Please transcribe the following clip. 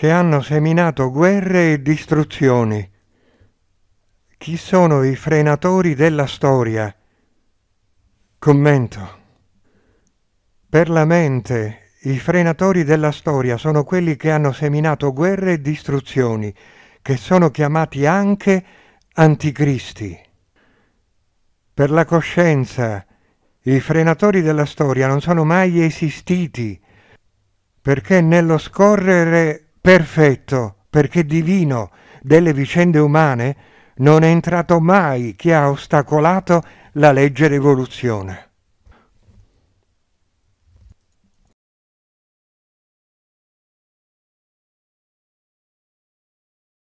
che hanno seminato guerre e distruzioni. Chi sono i frenatori della storia? Commento. Per la mente, i frenatori della storia sono quelli che hanno seminato guerre e distruzioni, che sono chiamati anche anticristi. Per la coscienza, i frenatori della storia non sono mai esistiti, perché nello scorrere perfetto, perché divino, delle vicende umane, non è entrato mai chi ha ostacolato la legge rivoluzione.